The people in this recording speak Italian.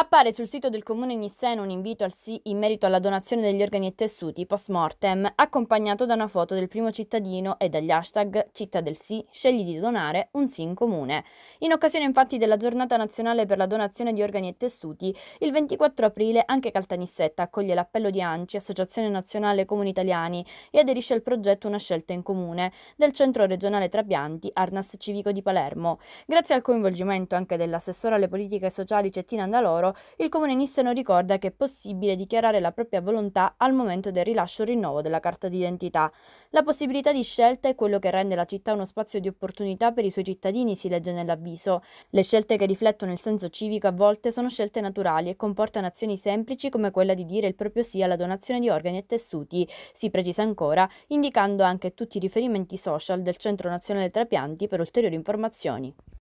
Appare sul sito del comune Nisseno un invito al sì in merito alla donazione degli organi e tessuti post mortem, accompagnato da una foto del primo cittadino e dagli hashtag Città del sì, scegli di donare un sì in comune. In occasione infatti della giornata nazionale per la donazione di organi e tessuti, il 24 aprile anche Caltanissetta accoglie l'appello di ANCI, Associazione Nazionale Comuni Italiani, e aderisce al progetto Una scelta in comune del centro regionale Trapianti, Arnas Civico di Palermo. Grazie al coinvolgimento anche dell'assessore alle politiche sociali Cettina Andaloro, euro, il Comune Nisseno ricorda che è possibile dichiarare la propria volontà al momento del rilascio o rinnovo della carta d'identità. La possibilità di scelta è quello che rende la città uno spazio di opportunità per i suoi cittadini, si legge nell'avviso. Le scelte che riflettono il senso civico a volte sono scelte naturali e comportano azioni semplici come quella di dire il proprio sì alla donazione di organi e tessuti, si precisa ancora, indicando anche tutti i riferimenti social del Centro Nazionale Trapianti per ulteriori informazioni.